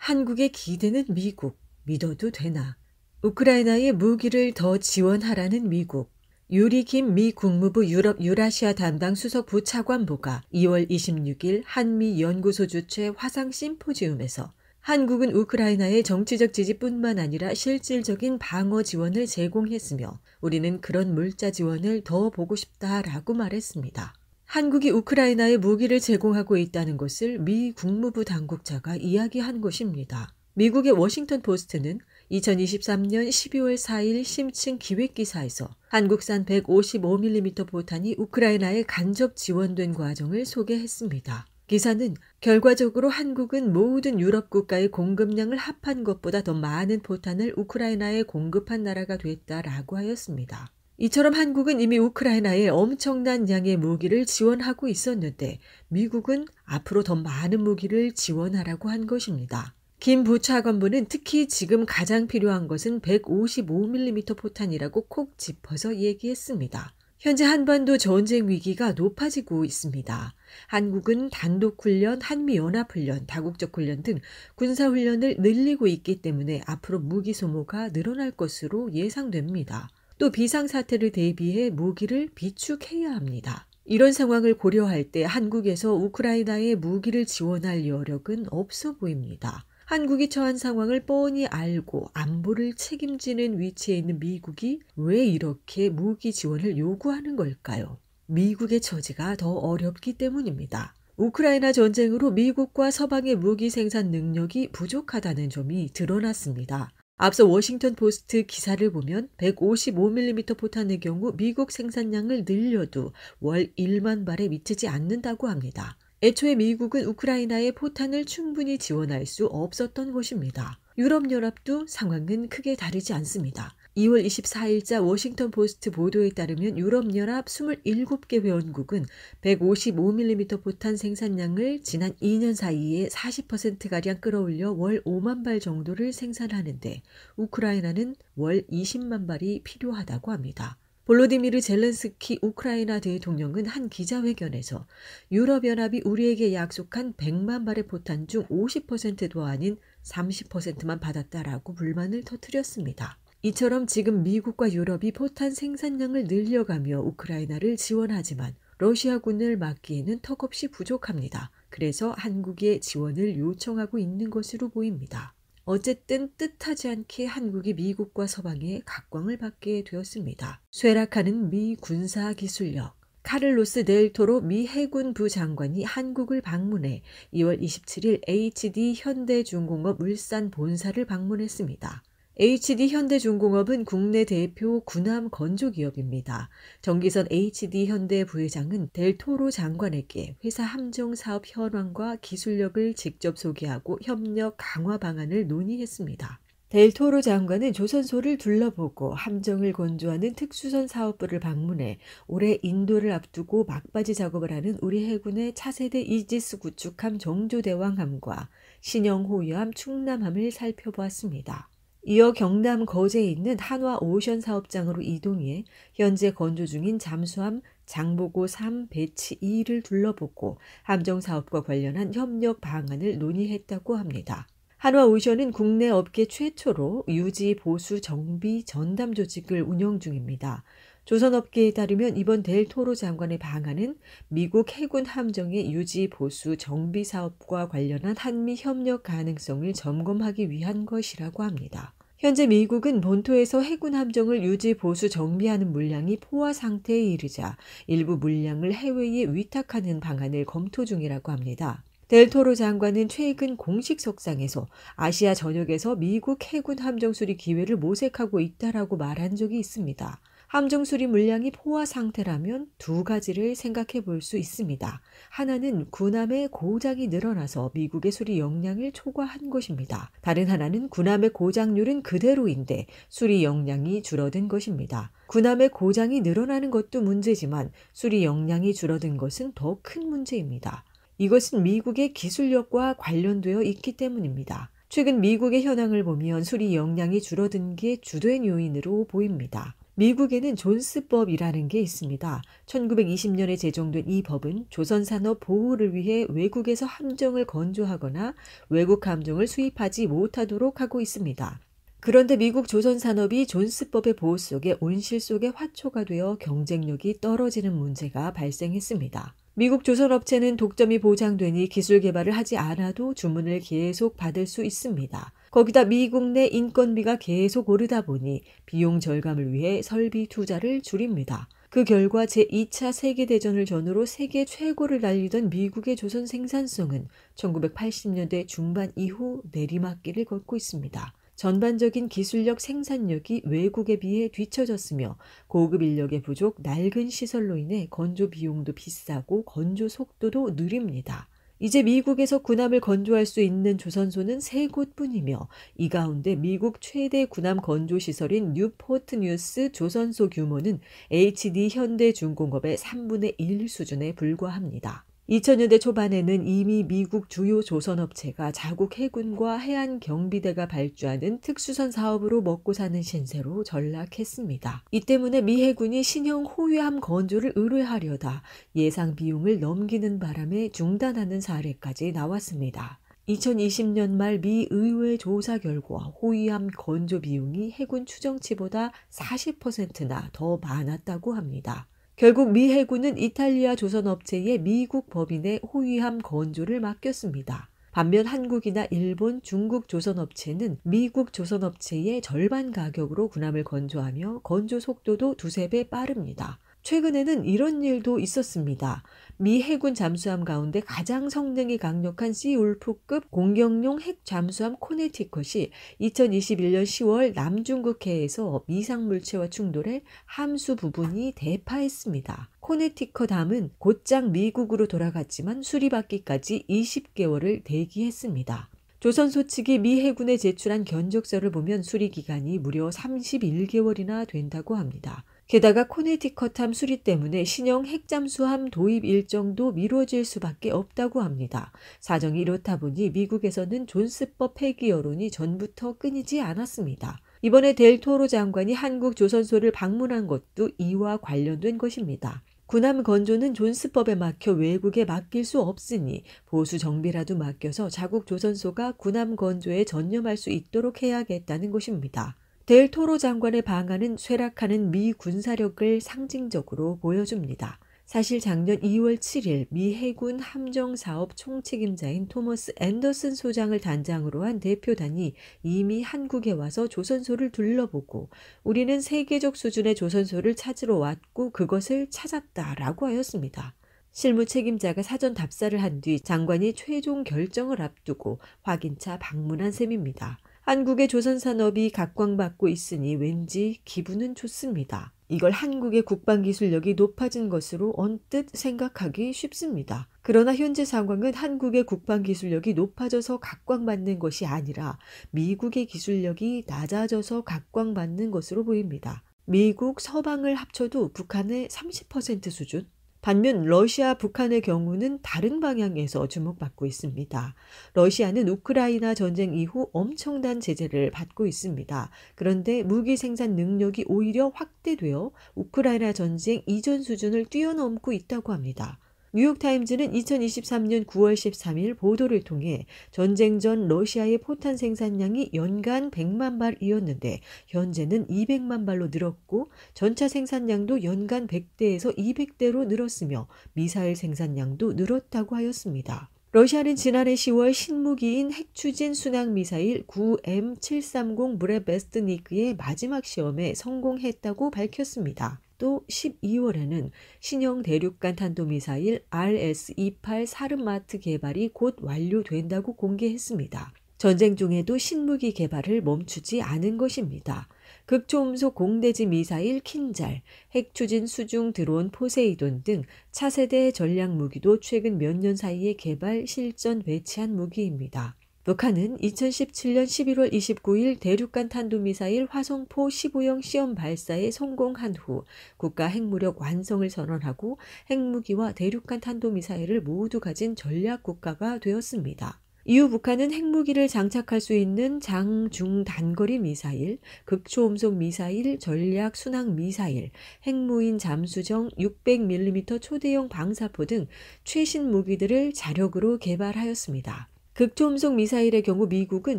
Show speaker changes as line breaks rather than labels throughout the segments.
한국의 기대는 미국, 믿어도 되나? 우크라이나의 무기를 더 지원하라는 미국. 유리 김 미 국무부 유럽 유라시아 담당 수석 부차관보가 2월 26일 한미 연구소 주최 화상 심포지움에서 한국은 우크라이나의 정치적 지지뿐만 아니라 실질적인 방어 지원을 제공했으며 우리는 그런 물자 지원을 더 보고 싶다라고 말했습니다. 한국이 우크라이나에 무기를 제공하고 있다는 것을 미 국무부 당국자가 이야기한 것입니다. 미국의 워싱턴 포스트는 2023년 12월 4일 심층 기획 기사에서 한국산 155mm 포탄이 우크라이나에 간접 지원된 과정을 소개했습니다. 기사는 결과적으로 한국은 모든 유럽 국가의 공급량을 합한 것보다 더 많은 포탄을 우크라이나에 공급한 나라가 됐다라고 하였습니다. 이처럼 한국은 이미 우크라이나에 엄청난 양의 무기를 지원하고 있었는데 미국은 앞으로 더 많은 무기를 지원하라고 한 것입니다. 김 부차관부는 특히 지금 가장 필요한 것은 155mm 포탄이라고 콕 짚어서 얘기했습니다. 현재 한반도 전쟁 위기가 높아지고 있습니다. 한국은 단독훈련, 한미연합훈련, 다국적훈련 등 군사훈련을 늘리고 있기 때문에 앞으로 무기 소모가 늘어날 것으로 예상됩니다. 또 비상사태를 대비해 무기를 비축해야 합니다. 이런 상황을 고려할 때 한국에서 우크라이나에 무기를 지원할 여력은 없어 보입니다. 한국이 처한 상황을 뻔히 알고 안보를 책임지는 위치에 있는 미국이 왜 이렇게 무기 지원을 요구하는 걸까요? 미국의 처지가 더 어렵기 때문입니다. 우크라이나 전쟁으로 미국과 서방의 무기 생산 능력이 부족하다는 점이 드러났습니다. 앞서 워싱턴 포스트 기사를 보면 155mm 포탄의 경우 미국 생산량을 늘려도 월 1만 발에 미치지 않는다고 합니다. 애초에 미국은 우크라이나에 포탄을 충분히 지원할 수 없었던 것입니다. 유럽연합도 상황은 크게 다르지 않습니다. 2월 24일자 워싱턴 포스트 보도에 따르면 유럽연합 27개 회원국은 155mm 포탄 생산량을 지난 2년 사이에 40%가량 끌어올려 월 5만 발 정도를 생산하는데 우크라이나는 월 20만 발이 필요하다고 합니다. 볼로디미르 젤렌스키 우크라이나 대통령은 한 기자회견에서 유럽연합이 우리에게 약속한 100만 발의 포탄 중 50%도 아닌 30%만 받았다라고 불만을 터뜨렸습니다. 이처럼 지금 미국과 유럽이 포탄 생산량을 늘려가며 우크라이나를 지원하지만 러시아군을 막기에는 턱없이 부족합니다. 그래서 한국의 지원을 요청하고 있는 것으로 보입니다. 어쨌든 뜻하지 않게 한국이 미국과 서방의 각광을 받게 되었습니다. 쇠락하는 미 군사 기술력 카를로스 델토로 미 해군 부장관이 한국을 방문해 2월 27일 HD 현대중공업 울산 본사를 방문했습니다. HD 현대중공업은 국내 대표 군함 건조기업입니다. 정기선 HD 현대 부회장은 델토로 장관에게 회사 함정 사업 현황과 기술력을 직접 소개하고 협력 강화 방안을 논의했습니다. 델토로 장관은 조선소를 둘러보고 함정을 건조하는 특수선 사업부를 방문해 올해 인도를 앞두고 막바지 작업을 하는 우리 해군의 차세대 이지스 구축함 정조대왕함과 신형 호위함 충남함을 살펴보았습니다. 이어 경남 거제에 있는 한화 오션 사업장으로 이동해 현재 건조 중인 잠수함 장보고 3 배치 2를 둘러보고 함정 사업과 관련한 협력 방안을 논의했다고 합니다. 한화 오션은 국내 업계 최초로 유지 보수 정비 전담 조직을 운영 중입니다. 조선업계에 따르면 이번 델토로 장관의 방안은 미국 해군 함정의 유지 보수 정비 사업과 관련한 한미 협력 가능성을 점검하기 위한 것이라고 합니다. 현재 미국은 본토에서 해군 함정을 유지 보수 정비하는 물량이 포화 상태에 이르자 일부 물량을 해외에 위탁하는 방안을 검토 중이라고 합니다. 델토로 장관은 최근 공식 석상에서 아시아 전역에서 미국 해군 함정 수리 기회를 모색하고 있다라고 말한 적이 있습니다. 함정수리 물량이 포화 상태라면 두 가지를 생각해 볼 수 있습니다. 하나는 군함의 고장이 늘어나서 미국의 수리 역량을 초과한 것입니다. 다른 하나는 군함의 고장률은 그대로인데 수리 역량이 줄어든 것입니다. 군함의 고장이 늘어나는 것도 문제지만 수리 역량이 줄어든 것은 더 큰 문제입니다. 이것은 미국의 기술력과 관련되어 있기 때문입니다. 최근 미국의 현황을 보면 수리 역량이 줄어든 게 주된 요인으로 보입니다. 미국에는 존스법이라는 게 있습니다. 1920년에 제정된 이 법은 조선산업 보호를 위해 외국에서 함정을 건조하거나 외국 함정을 수입하지 못하도록 하고 있습니다. 그런데 미국 조선산업이 존스법의 보호 속에 온실 속에 화초가 되어 경쟁력이 떨어지는 문제가 발생했습니다. 미국 조선업체는 독점이 보장되니 기술 개발을 하지 않아도 주문을 계속 받을 수 있습니다. 거기다 미국 내 인건비가 계속 오르다 보니 비용 절감을 위해 설비 투자를 줄입니다. 그 결과 제2차 세계대전을 전후로 세계 최고를 날리던 미국의 조선 생산성은 1980년대 중반 이후 내리막길을 걷고 있습니다. 전반적인 기술력 생산력이 외국에 비해 뒤처졌으며 고급 인력의 부족, 낡은 시설로 인해 건조 비용도 비싸고 건조 속도도 느립니다. 이제 미국에서 군함을 건조할 수 있는 조선소는 세 곳뿐이며 이 가운데 미국 최대 군함 건조 시설인 뉴포트 뉴스 조선소 규모는 HD 현대중공업의 3분의 1 수준에 불과합니다. 2000년대 초반에는 이미 미국 주요 조선업체가 자국 해군과 해안 경비대가 발주하는 특수선 사업으로 먹고 사는 신세로 전락했습니다. 이 때문에 미 해군이 신형 호위함 건조를 의뢰하려다 예상 비용을 넘기는 바람에 중단하는 사례까지 나왔습니다. 2020년 말 미 의회 조사 결과 호위함 건조 비용이 해군 추정치보다 40%나 더 많았다고 합니다. 결국 미 해군은 이탈리아 조선업체에 미국 법인의 호위함 건조를 맡겼습니다. 반면 한국이나 일본, 중국 조선업체는 미국 조선업체의 절반 가격으로 군함을 건조하며 건조 속도도 두세 배 빠릅니다. 최근에는 이런 일도 있었습니다. 미 해군 잠수함 가운데 가장 성능이 강력한 시울프급 공격용 핵 잠수함 코네티컷이 2021년 10월 남중국해에서 미상물체와 충돌해 함수 부분이 대파했습니다. 코네티컷 함은 곧장 미국으로 돌아갔지만 수리받기까지 20개월을 대기했습니다. 조선소 측이 미 해군에 제출한 견적서를 보면 수리 기간이 무려 31개월이나 된다고 합니다. 게다가 코네티컷함 수리 때문에 신형 핵잠수함 도입 일정도 미뤄질 수밖에 없다고 합니다. 사정이 이렇다 보니 미국에서는 존스법 폐기 여론이 전부터 끊이지 않았습니다. 이번에 델토로 장관이 한국 조선소를 방문한 것도 이와 관련된 것입니다. 군함 건조는 존스법에 막혀 외국에 맡길 수 없으니 보수 정비라도 맡겨서 자국 조선소가 군함 건조에 전념할 수 있도록 해야겠다는 것입니다. 델토로 장관의 방안은 쇠락하는 미 군사력을 상징적으로 보여줍니다. 사실 작년 2월 7일 미 해군 함정사업 총책임자인 토머스 앤더슨 소장을 단장으로 한 대표단이 이미 한국에 와서 조선소를 둘러보고 우리는 세계적 수준의 조선소를 찾으러 왔고 그것을 찾았다라고 하였습니다. 실무 책임자가 사전 답사를 한 뒤 장관이 최종 결정을 앞두고 확인차 방문한 셈입니다. 한국의 조선산업이 각광받고 있으니 왠지 기분은 좋습니다. 이걸 한국의 국방기술력이 높아진 것으로 언뜻 생각하기 쉽습니다. 그러나 현재 상황은 한국의 국방기술력이 높아져서 각광받는 것이 아니라 미국의 기술력이 낮아져서 각광받는 것으로 보입니다. 미국 서방을 합쳐도 북한의 30% 수준, 반면 러시아, 북한의 경우는 다른 방향에서 주목받고 있습니다. 러시아는 우크라이나 전쟁 이후 엄청난 제재를 받고 있습니다. 그런데 무기 생산 능력이 오히려 확대되어 우크라이나 전쟁 이전 수준을 뛰어넘고 있다고 합니다. 뉴욕타임즈는 2023년 9월 13일 보도를 통해 전쟁 전 러시아의 포탄 생산량이 연간 100만 발이었는데 현재는 200만 발로 늘었고 전차 생산량도 연간 100대에서 200대로 늘었으며 미사일 생산량도 늘었다고 하였습니다. 러시아는 지난해 10월 신무기인 핵추진 순항미사일 9M730 브레베스트니크의 마지막 시험에 성공했다고 밝혔습니다. 또 12월에는 신형 대륙간 탄도미사일 RS-28 사르마트 개발이 곧 완료된다고 공개했습니다. 전쟁 중에도 신무기 개발을 멈추지 않은 것입니다. 극초음속 공대지 미사일 킨잘, 핵추진 수중 드론 포세이돈 등 차세대 전략 무기도 최근 몇 년 사이에 개발, 실전 배치한 무기입니다. 북한은 2017년 11월 29일 대륙간 탄도미사일 화성포 15형 시험 발사에 성공한 후 국가 핵무력 완성을 선언하고 핵무기와 대륙간 탄도미사일을 모두 가진 전략 국가가 되었습니다. 이후 북한은 핵무기를 장착할 수 있는 장중 단거리 미사일, 극초음속 미사일, 전략 순항 미사일, 핵무인 잠수정 600mm 초대형 방사포 등 최신 무기들을 자력으로 개발하였습니다. 극초음속 미사일의 경우 미국은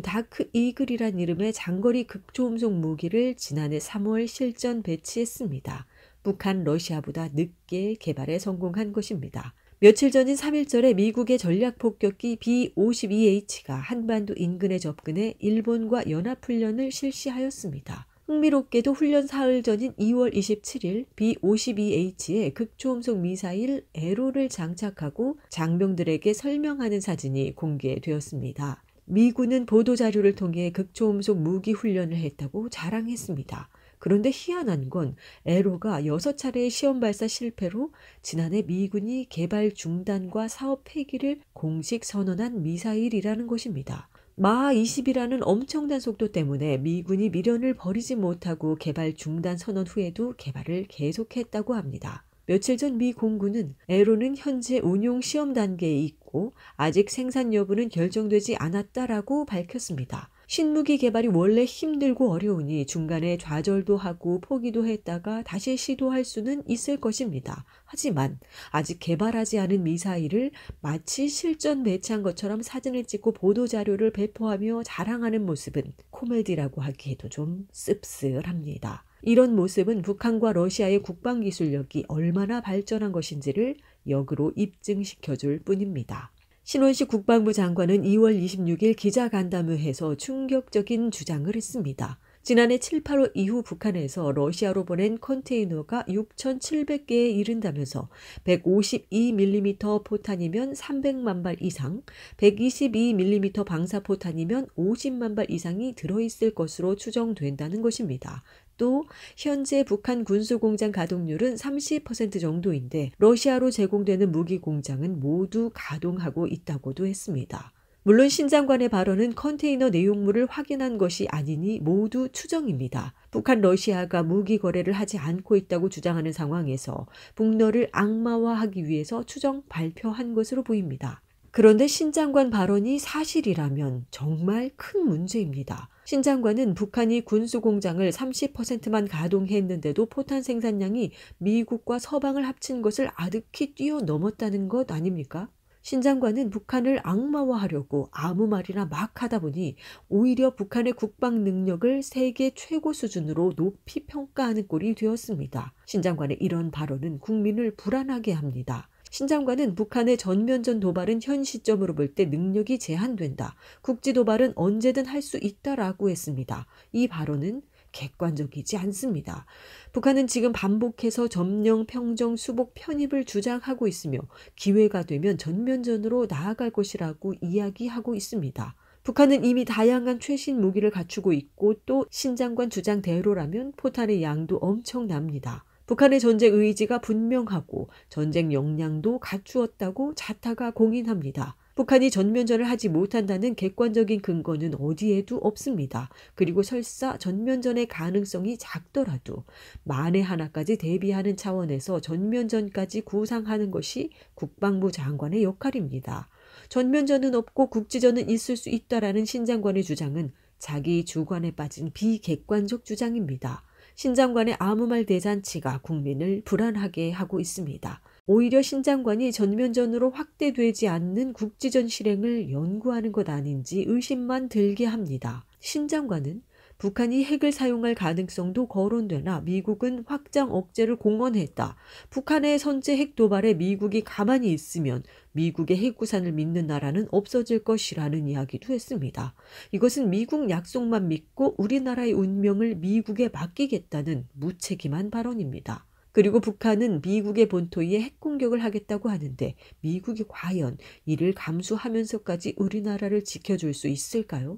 다크 이글이란 이름의 장거리 극초음속 무기를 지난해 3월 실전 배치했습니다. 북한, 러시아보다 늦게 개발에 성공한 것입니다. 며칠 전인 3일절에 미국의 전략폭격기 B-52H가 한반도 인근에 접근해 일본과 연합훈련을 실시하였습니다. 흥미롭게도 훈련 사흘 전인 2월 27일 B-52H에 극초음속 미사일 에로를 장착하고 장병들에게 설명하는 사진이 공개되었습니다. 미군은 보도자료를 통해 극초음속 무기 훈련을 했다고 자랑했습니다. 그런데 희한한 건 에로가 6차례의 시험 발사 실패로 지난해 미군이 개발 중단과 사업 폐기를 공식 선언한 미사일이라는 것입니다. 마하 20이라는 엄청난 속도 때문에 미군이 미련을 버리지 못하고 개발 중단 선언 후에도 개발을 계속했다고 합니다. 며칠 전 미 공군은 에로는 현재 운용 시험 단계에 있고 아직 생산 여부는 결정되지 않았다라고 밝혔습니다. 신무기 개발이 원래 힘들고 어려우니 중간에 좌절도 하고 포기도 했다가 다시 시도할 수는 있을 것입니다. 하지만 아직 개발하지 않은 미사일을 마치 실전 매치한 것처럼 사진을 찍고 보도자료를 배포하며 자랑하는 모습은 코미디라고 하기에도 좀 씁쓸합니다. 이런 모습은 북한과 러시아의 국방기술력이 얼마나 발전한 것인지를 역으로 입증시켜줄 뿐입니다. 신원식 국방부 장관은 2월 26일 기자간담회에서 충격적인 주장을 했습니다. 지난해 7, 8월 이후 북한에서 러시아로 보낸 컨테이너가 6,700개에 이른다면서 152mm 포탄이면 300만 발 이상, 122mm 방사포탄이면 50만 발 이상이 들어있을 것으로 추정된다는 것입니다. 또 현재 북한 군수 공장 가동률은 30% 정도인데 러시아로 제공되는 무기 공장은 모두 가동하고 있다고도 했습니다. 물론 신장관의 발언은 컨테이너 내용물을 확인한 것이 아니니 모두 추정입니다. 북한 러시아가 무기 거래를 하지 않고 있다고 주장하는 상황에서 북러를 악마화하기 위해서 추정 발표한 것으로 보입니다. 그런데 신장관 발언이 사실이라면 정말 큰 문제입니다. 신장관은 북한이 군수 공장을 30%만 가동했는데도 포탄 생산량이 미국과 서방을 합친 것을 아득히 뛰어넘었다는 것 아닙니까? 신장관은 북한을 악마화하려고 아무 말이나 막 하다 보니 오히려 북한의 국방 능력을 세계 최고 수준으로 높이 평가하는 꼴이 되었습니다. 신장관의 이런 발언은 국민을 불안하게 합니다. 신장관은 북한의 전면전 도발은 현 시점으로 볼 때 능력이 제한된다. 국지 도발은 언제든 할 수 있다라고 했습니다. 이 발언은 객관적이지 않습니다. 북한은 지금 반복해서 점령, 평정, 수복, 편입을 주장하고 있으며 기회가 되면 전면전으로 나아갈 것이라고 이야기하고 있습니다. 북한은 이미 다양한 최신 무기를 갖추고 있고 또 신장관 주장대로라면 포탄의 양도 엄청납니다. 북한의 전쟁 의지가 분명하고 전쟁 역량도 갖추었다고 자타가 공인합니다. 북한이 전면전을 하지 못한다는 객관적인 근거는 어디에도 없습니다. 그리고 설사 전면전의 가능성이 작더라도 만에 하나까지 대비하는 차원에서 전면전까지 구상하는 것이 국방부 장관의 역할입니다. 전면전은 없고 국지전은 있을 수 있다라는 신 장관의 주장은 자기 주관에 빠진 비객관적 주장입니다. 신장관의 아무 말 대잔치가 국민을 불안하게 하고 있습니다. 오히려 신장관이 전면전으로 확대되지 않는 국지전 실행을 연구하는 것 아닌지 의심만 들게 합니다. 신장관은 북한이 핵을 사용할 가능성도 거론되나 미국은 확장 억제를 공언했다. 북한의 선제 핵 도발에 미국이 가만히 있으면 미국의 핵구산을 믿는 나라는 없어질 것이라는 이야기도 했습니다. 이것은 미국 약속만 믿고 우리나라의 운명을 미국에 맡기겠다는 무책임한 발언입니다. 그리고 북한은 미국의 본토에 핵공격을 하겠다고 하는데 미국이 과연 이를 감수하면서까지 우리나라를 지켜줄 수 있을까요?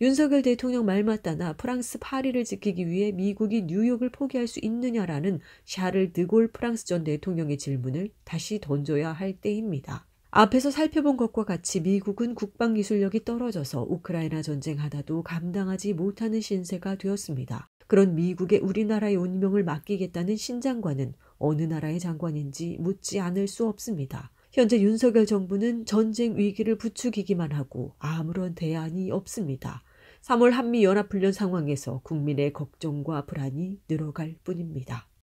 윤석열 대통령 말마따나 프랑스 파리를 지키기 위해 미국이 뉴욕을 포기할 수 있느냐라는 샤를 드골 프랑스 전 대통령의 질문을 다시 던져야 할 때입니다. 앞에서 살펴본 것과 같이 미국은 국방 기술력이 떨어져서 우크라이나 전쟁 하다도 감당하지 못하는 신세가 되었습니다. 그런 미국의 우리나라의 운명을 맡기겠다는 신장관은 어느 나라의 장관인지 묻지 않을 수 없습니다. 현재 윤석열 정부는 전쟁 위기를 부추기기만 하고 아무런 대안이 없습니다. 3월 한미연합훈련 상황에서 국민의 걱정과 불안이 늘어갈 뿐입니다.